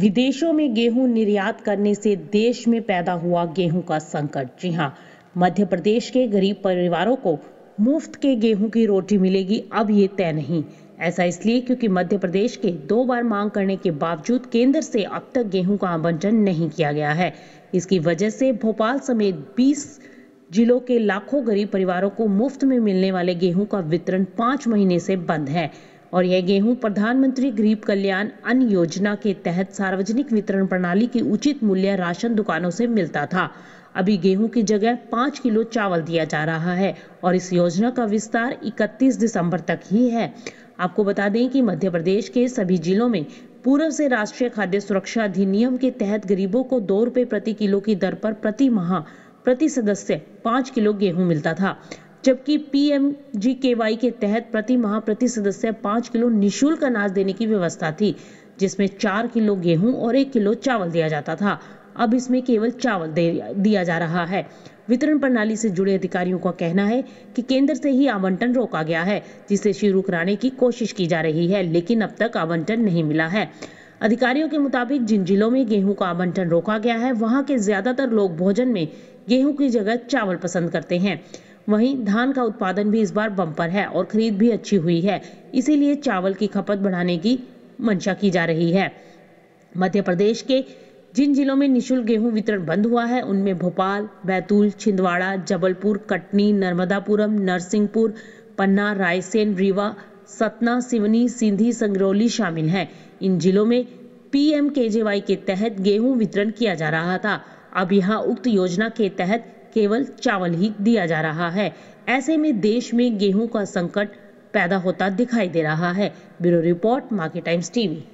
विदेशों में गेहूं निर्यात करने से देश में पैदा हुआ गेहूं का संकट जी हाँ मध्य प्रदेश के गरीब परिवारों को मुफ्त के गेहूं की रोटी मिलेगी अब ये तय नहीं ऐसा इसलिए क्योंकि मध्य प्रदेश के दो बार मांग करने के बावजूद केंद्र से अब तक गेहूं का आवंटन नहीं किया गया है इसकी वजह से भोपाल समेत 20 जिलों के लाखों गरीब परिवारों को मुफ्त में मिलने वाले गेहूं का वितरण पाँच महीने से बंद है और यह गेहूं प्रधानमंत्री गरीब कल्याण अन्न योजना के तहत सार्वजनिक वितरण प्रणाली के उचित मूल्य राशन दुकानों से मिलता था अभी गेहूं की जगह पाँच किलो चावल दिया जा रहा है और इस योजना का विस्तार 31 दिसंबर तक ही है आपको बता दें कि मध्य प्रदेश के सभी जिलों में पूर्व से राष्ट्रीय खाद्य सुरक्षा अधिनियम के तहत गरीबों को दो रुपये प्रति किलो की दर पर प्रति माह प्रति सदस्य पाँच किलो गेहूं मिलता था जबकि पीएमजीकेवाई के तहत प्रति माह प्रति सदस्य पांच किलो निशुल्क अनाज देने की व्यवस्था थी जिसमें चार किलो गेहूं और एक किलो चावल दिया जाता था अब इसमें केवल चावल दे दिया जा रहा है वितरण प्रणाली से जुड़े अधिकारियों का कहना है कि केंद्र से ही आवंटन रोका गया है जिसे शुरू कराने की कोशिश की जा रही है लेकिन अब तक आवंटन नहीं मिला है अधिकारियों के मुताबिक जिन जिलों में गेहूं का आवंटन रोका गया है वहां के ज्यादातर लोग भोजन में गेहूं की जगह चावल पसंद करते हैं वहीं धान का उत्पादन भी इस बार बम्पर है और खरीद भी अच्छी हुई है इसीलिए चावल की खपत बढ़ाने की मंशा की जा रही है मध्य प्रदेश के जिन जिलों में निशुल्क गेहूं वितरण बंद हुआ है उनमें भोपाल बैतूल छिंदवाड़ा जबलपुर कटनी नर्मदापुरम नरसिंहपुर पन्ना रायसेन रीवा सतना सिवनी सिंधी संगरौली शामिल हैं इन जिलों में पीएम के तहत गेहूं वितरण किया जा रहा था अब यहां उक्त योजना के तहत केवल चावल ही दिया जा रहा है ऐसे में देश में गेहूं का संकट पैदा होता दिखाई दे रहा है bureau report market times TV